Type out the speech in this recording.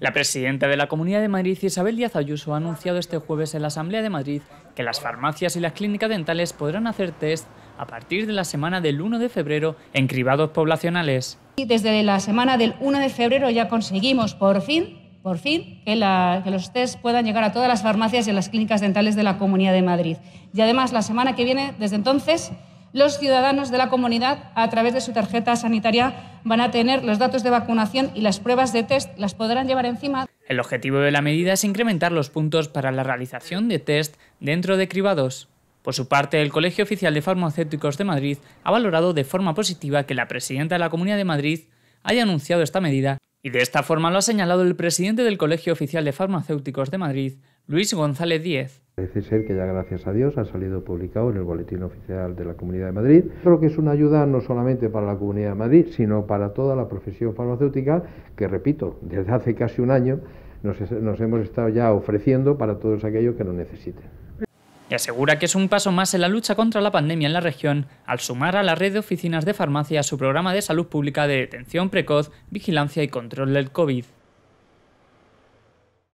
La presidenta de la Comunidad de Madrid, Isabel Díaz Ayuso, ha anunciado este jueves en la Asamblea de Madrid que las farmacias y las clínicas dentales podrán hacer test a partir de la semana del 1 de febrero en cribados poblacionales. Desde la semana del 1 de febrero ya conseguimos por fin, por fin, que, los test puedan llegar a todas las farmacias y las clínicas dentales de la Comunidad de Madrid. Y además la semana que viene, desde entonces, los ciudadanos de la comunidad, a través de su tarjeta sanitaria, van a tener los datos de vacunación y las pruebas de test las podrán llevar encima. El objetivo de la medida es incrementar los puntos para la realización de test dentro de cribados. Por su parte, el Colegio Oficial de Farmacéuticos de Madrid ha valorado de forma positiva que la presidenta de la Comunidad de Madrid haya anunciado esta medida y de esta forma lo ha señalado el presidente del Colegio Oficial de Farmacéuticos de Madrid, Luis González Díez. Parece ser que ya gracias a Dios ha salido publicado en el Boletín Oficial de la Comunidad de Madrid. Creo que es una ayuda no solamente para la Comunidad de Madrid, sino para toda la profesión farmacéutica, que repito, desde hace casi un año nos, hemos estado ya ofreciendo para todos aquellos que lo necesiten y asegura que es un paso más en la lucha contra la pandemia en la región al sumar a la red de oficinas de farmacia su programa de salud pública de detención precoz, vigilancia y control del COVID.